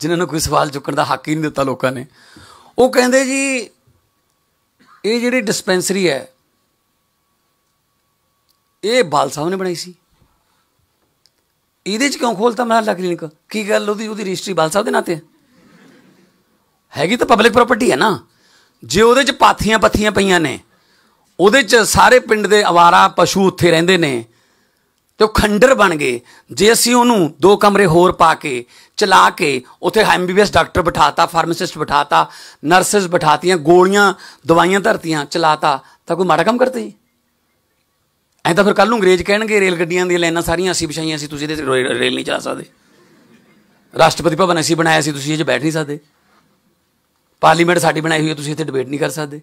ਜਿਨ੍ਹਾਂ ਨੂੰ ਕੋਈ ਸਵਾਲ ਚੁੱਕਣ ਦਾ ਹੱਕ ਹੀ ਨਹੀਂ ਦਿੱਤਾ ਲੋਕਾਂ ਨੇ ਉਹ ਕਹਿੰਦੇ ਜੀ ਇਹ ਜਿਹੜੀ ਡਿਸਪੈਂਸਰੀ ਹੈ ਇਹ ਬਾਲ ਸਾਹਿਬ ਨੇ ਬਣਾਈ ਸੀ ਇਹਦੇ ਚ ਕਿਉਂ ਖੋਲਤਾ ਮਹੱਲਾ ਕਲੀਨਿਕ ਕੀ ਗੱਲ ਉਹਦੀ ਉਹਦੀ ਰਜਿਸਟਰੀ ਬਾਲ ਸਾਹਿਬ ਦੇ ਨਾਂ ਤੇ ਹੈਗੀ ਤਾਂ ਪਬਲਿਕ ਪ੍ਰਾਪਰਟੀ ਹੈ ਨਾ ਜੇ ਉਹਦੇ ਚ ਪਾਥੀਆਂ ਪੱਥੀਆਂ ਪਈਆਂ ਨੇ ਉਹਦੇ ਚ ਸਾਰੇ ਪਿੰਡ ਦੇ ਆਵਾਰਾ ਪਸ਼ੂ ਉੱਥੇ ਰਹਿੰਦੇ ਨੇ ਤੇ ਉਹ ਖੰਡਰ ਬਣ ਗਏ ਜੇ ਅਸੀਂ ਉਹਨੂੰ ਦੋ ਕਮਰੇ ਹੋਰ ਪਾ ਕੇ ਚਲਾ ਕੇ ਉੱਥੇ ਐਮਬੀਬੀਐਸ ਡਾਕਟਰ ਬਿਠਾਤਾ ਫਾਰਮਾਸਿਸਟ ਬਿਠਾਤਾ ਨਰਸਸ ਬਿਠਾਤੀਆਂ ਗੋਲੀਆਂ ਦਵਾਈਆਂ ਧਰਤੀਆਂ ਚਲਾਤਾ ਤਾਂ ਕੋਈ ਮਾੜਾ ਕੰਮ ਕਰਤੇ ਜੀ ਐਂ ਤਾਂ ਫਿਰ ਕੱਲ ਨੂੰ ਅੰਗਰੇਜ਼ ਕਹਿਣਗੇ ਰੇਲ ਗੱਡੀਆਂ ਦੀਆਂ ਲਾਈਨਾਂ ਸਾਰੀਆਂ ਅਸੀਂ ਵਿਛਾਈਆਂ ਸੀ ਤੁਸੀਂ ਇਹਦੇ ਰੇਲ ਨਹੀਂ ਚਲਾ ਸਕਦੇ ਰਾਸ਼ਟਰਪਤੀ ਭਵਨ ਅਸੀਂ ਬਣਾਇਆ ਸੀ ਤੁਸੀਂ ਇਹ 'ਚ ਬੈਠ ਨਹੀਂ ਸਕਦੇ ਪਾਰਲੀਮੈਂਟ ਸਾਡੀ ਬਣਾਈ ਹੋਈ ਹੈ ਤੁਸੀਂ ਇੱਥੇ ਡਿਬੇਟ ਨਹੀਂ ਕਰ ਸਕਦੇ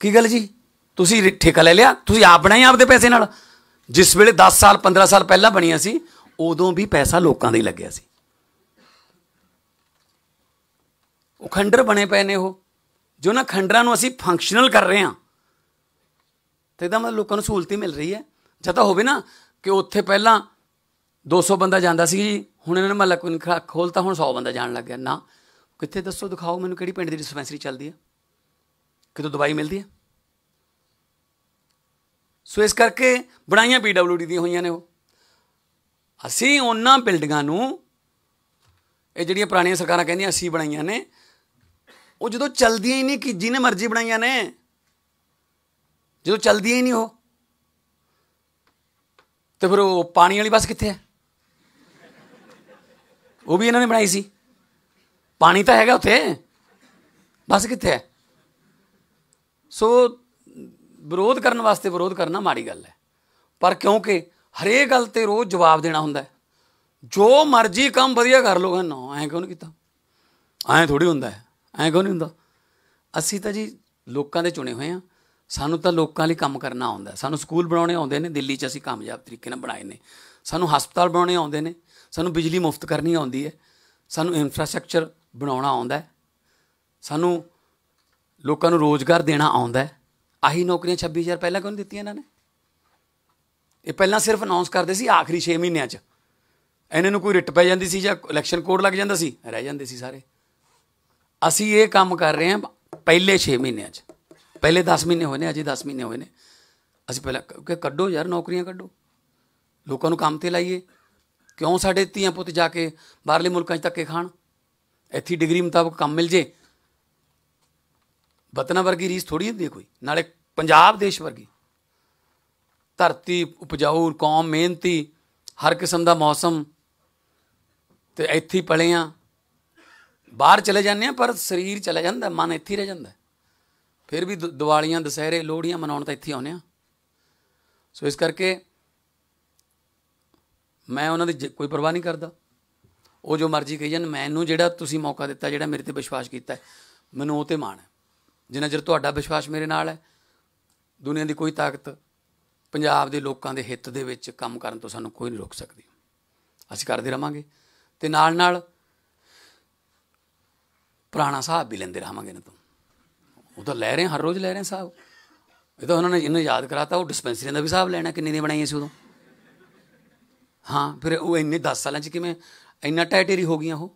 ਕੀ ਗੱਲ ਜੀ ਤੁਸੀਂ ਠੇਕਾ ਲੈ ਲਿਆ ਤੁਸੀਂ ਆਪ ਬਣਾਈ ਆਪਦੇ ਪੈਸੇ ਨਾਲ ਜਿਸ ਵੇਲੇ 10 ਸਾਲ 15 ਸਾਲ ਪਹਿਲਾਂ ਬਣੀਆਂ ਸੀ ਉਦੋਂ ਵੀ ਪੈਸਾ ਲੋਕਾਂ ਦੇ ਲੱਗਿਆ ਸੀ ਉਹ ਖੰਡਰ ਬਣੇ ਪਏ ਨੇ ਉਹ ਜੋ ਨਾ ਖੰਡਰਾਂ ਨੂੰ ਅਸੀਂ ਫੰਕਸ਼ਨਲ ਕਰ ਰਹੇ ਹਾਂ ਤੇ ਇਹਦਾ ਮਤਲਬ ਲੋਕਾਂ ਨੂੰ ਸਹੂਲਤੀ ਮਿਲ ਰਹੀ ਹੈ ਜਦ ਤਾਂ ਹੋਵੇ ਨਾ ਕਿ ਉੱਥੇ ਪਹਿਲਾਂ 200 ਬੰਦਾ ਜਾਂਦਾ ਸੀ ਜੀ ਹੁਣ ਇਹਨਾਂ ਨੇ ਮਹੱਲਾ ਕੋਈ ਖੋਲਤਾ ਹੁਣ 100 ਬੰਦਾ ਜਾਣ ਲੱਗ ਗਿਆ ਨਾ ਕਿੱਥੇ ਦੱਸੋ ਦਿਖਾਓ ਮੈਨੂੰ ਕਿਹੜੀ ਪਿੰਡ ਦੀ ਡਿਸਪੈਂਸਰੀ ਚੱਲਦੀ ਹੈ ਕਿਤੋਂ ਦਵਾਈ ਮਿਲਦੀ ਹੈ ਸੋ ਇਸ ਕਰਕੇ ਬਣਾਈਆਂ ਪੀਡਬਲਯੂਡੀ ਦੀਆਂ ਹੋਈਆਂ ਨੇ ਉਹ ਅਸੀਂ ਉਹਨਾਂ ਬਿਲਡਿੰਗਾਂ ਨੂੰ ਇਹ ਜਿਹੜੀਆਂ ਪੁਰਾਣੀਆਂ ਸਰਕਾਰਾਂ ਕਹਿੰਦੀਆਂ ਅਸੀਂ ਬਣਾਈਆਂ ਨੇ ਉਹ ਜਦੋਂ ਚਲਦੀਆਂ ਹੀ ਨਹੀਂ ਕਿ ਜਿਹਨੇ ਮਰਜ਼ੀ ਬਣਾਈਆਂ ਨੇ ਜਦੋਂ ਚਲਦੀਆਂ ਹੀ ਨਹੀਂ ਉਹ ਤੇ ਫਿਰ ਉਹ ਪਾਣੀ ਵਾਲੀ ਬੱਸ ਕਿੱਥੇ ਹੈ ਉਹ ਵੀ ਇਹਨਾਂ ਨੇ ਬਣਾਈ ਸੀ ਪਾਣੀ ਤਾਂ ਹੈਗਾ ਉੱਥੇ ਬੱਸ ਕਿੱਥੇ ਹੈ ਸੋ ਵਿਰੋਧ ਕਰਨ ਵਾਸਤੇ ਵਿਰੋਧ ਕਰਨਾ ਮਾੜੀ ਗੱਲ ਹੈ ਪਰ ਕਿਉਂਕਿ ਹਰੇਕ ਗੱਲ ਤੇ ਰੋਜ਼ ਜਵਾਬ ਦੇਣਾ ਹੁੰਦਾ ਹੈ ਜੋ ਮਰਜ਼ੀ ਕੰਮ ਵਧੀਆ ਕਰ ਲੋਗਾ ਨਾ ਐਂ ਕਿਉਂ ਨਹੀਂ ਕੀਤਾ ਐਂ ਥੋੜੀ ਹੁੰਦਾ ਹੈ ਕਿਉਂ ਨਹੀਂ ਹੁੰਦਾ ਅਸੀਂ ਤਾਂ ਜੀ ਲੋਕਾਂ ਦੇ ਚੁਣੇ ਹੋਏ ਆ ਸਾਨੂੰ ਤਾਂ ਲੋਕਾਂ ਲਈ ਕੰਮ ਕਰਨਾ ਆਉਂਦਾ ਸਾਨੂੰ ਸਕੂਲ ਬਣਾਉਣੇ ਆਉਂਦੇ ਨੇ ਦਿੱਲੀ 'ਚ ਅਸੀਂ ਕਾਮਯਾਬ ਤਰੀਕੇ ਨਾਲ ਬਣਾਏ ਨੇ ਸਾਨੂੰ ਹਸਪਤਾਲ ਬਣਾਉਣੇ ਆਉਂਦੇ ਨੇ ਸਾਨੂੰ ਬਿਜਲੀ ਮੁਫਤ ਕਰਨੀ ਆਉਂਦੀ ਹੈ ਸਾਨੂੰ ਇਨਫਰਾਸਟ੍ਰਕਚਰ ਬਣਾਉਣਾ ਆਉਂਦਾ ਸਾਨੂੰ ਲੋਕਾਂ ਨੂੰ ਰੋਜ਼ਗਾਰ ਦੇਣਾ ਆਉਂਦਾ ਆਹੀ ਨੌਕਰੀਆਂ 26000 ਪਹਿਲਾਂ ਕਿਉਂ ਦਿੱਤੀਆਂ ਇਹਨਾਂ ਨੇ ਇਹ ਪਹਿਲਾਂ ਸਿਰਫ ਅਨਾਉਂਸ ਕਰਦੇ ਸੀ ਆਖਰੀ 6 ਮਹੀਨਿਆਂ 'ਚ ਇਹਨਾਂ ਨੂੰ ਕੋਈ ਰਿਟ ਪੈ ਜਾਂਦੀ ਸੀ ਜਾਂ ਇਲੈਕਸ਼ਨ ਕੋਡ ਲੱਗ ਜਾਂਦਾ ਸੀ ਰਹਿ ਜਾਂਦੇ ਸੀ ਸਾਰੇ ਅਸੀਂ ਇਹ ਕੰਮ ਕਰ ਰਹੇ ਹਾਂ ਪਹਿਲੇ 6 ਮਹੀਨਿਆਂ 'ਚ ਪਹਿਲੇ 10 ਮਹੀਨੇ ਹੋਏ ਨੇ ਅਜੇ 10 ਮਹੀਨੇ ਹੋਏ ਨੇ ਅਸੀਂ ਪਹਿਲਾਂ ਕਿ ਕੱਢੋ ਯਾਰ ਨੌਕਰੀਆਂ ਕੱਢੋ ਲੋਕਾਂ ਨੂੰ ਕੰਮ ਤੇ ਲਾਈਏ ਕਿਉਂ ਸਾਡੇ ਧੀਆਂ ਪੁੱਤ ਜਾ ਕੇ ਬਾਹਰਲੇ ਮੁਲਕਾਂ 'ਚ ਧੱਕੇ ਖਾਣ ਇੱਥੇ ਡਿਗਰੀ ਮੁਤਾਬਕ ਕੰਮ ਮਿਲ ਜੇ ਬਤਨਾ ਵਰਗੀ ਰੀਸ ਥੋੜੀ ਹੁੰਦੀ ਕੋਈ ਨਾਲੇ ਪੰਜਾਬ ਦੇਸ਼ ਵਰਗੀ ਧਰਤੀ ਉਪਜਾਊ ਕੌਮ ਮਿਹਨਤੀ ਹਰ ਕਿਸਮ ਦਾ ਮੌਸਮ ਤੇ ਇੱਥੇ ਪਲੇ ਆ ਬਾਹਰ ਚਲੇ ਜਾਂਦੇ ਆ ਪਰ ਸਰੀਰ ਚਲੇ ਜਾਂਦਾ ਮਨ ਇੱਥੇ ਰਹਿ ਜਾਂਦਾ ਫਿਰ ਵੀ ਦੀਵਾਲੀਆਂ ਦਸਹਿਰੇ ਲੋਹੜੀਆਂ ਮਨਾਉਣ ਤਾਂ ਇੱਥੇ ਆਉਨੇ ਆ ਸੋ ਇਸ ਕਰਕੇ ਮੈਂ ਉਹਨਾਂ ਦੀ ਕੋਈ ਪਰਵਾਹ ਨਹੀਂ ਕਰਦਾ ਉਹ ਜੋ ਮਰਜ਼ੀ ਕਹੀ ਜਾਣ ਮੈਨੂੰ ਜਿਹੜਾ ਤੁਸੀਂ ਮੌਕਾ ਦਿੱਤਾ ਜਿਹੜਾ ਮੇਰੇ ਤੇ ਵਿਸ਼ਵਾਸ ਕੀਤਾ ਮੈਨੂੰ ਉਹ ਤੇ ਮਾਣ ਹੈ ਜਿੰਨਾ ਚਿਰ ਤੁਹਾਡਾ ਵਿਸ਼ਵਾਸ ਮੇਰੇ ਨਾਲ ਹੈ ਦੁਨੀਆ ਦੀ ਕੋਈ ਤਾਕਤ ਪੰਜਾਬ ਦੇ ਲੋਕਾਂ ਦੇ ਹਿੱਤ ਦੇ ਵਿੱਚ ਕੰਮ ਕਰਨ ਤੋਂ ਸਾਨੂੰ ਕੋਈ ਨਹੀਂ ਰੋਕ ਸਕਦੀ ਅਸੀਂ ਕਰਦੇ ਰਵਾਂਗੇ ਤੇ ਨਾਲ ਨਾਲ ਪੁਰਾਣਾ ਸਾਹਿਬ ਵੀ ਲੈਂਦੇ ਰਹਾਂਗੇ ਨਾ ਤੋਂ ਉਹ ਤਾਂ ਲੈ ਰਹੇ ਹਰ ਰੋਜ਼ ਲੈ ਰਹੇ ਸਾਹਿਬ ਇਹ ਤਾਂ ਉਹਨਾਂ ਨੇ ਇਹਨੂੰ ਯਾਦ ਕਰਾਤਾ ਉਹ ਡਿਸਪੈਂਸਰੀਆਂ ਦਾ ਵੀ ਸਾਹਿਬ ਲੈਣਾ ਕਿੰਨੇ ਨੇ ਬਣਾਈਆਂ ਸੀ ਉਦੋਂ ਹਾਂ ਫਿਰ ਉਹ ਇੰਨੇ 10 ਸਾਲਾਂ 'ਚ ਕਿਵੇਂ ਇੰਨਾ ਟਾਈਟਰੀ ਹੋ ਗਈਆਂ ਉਹ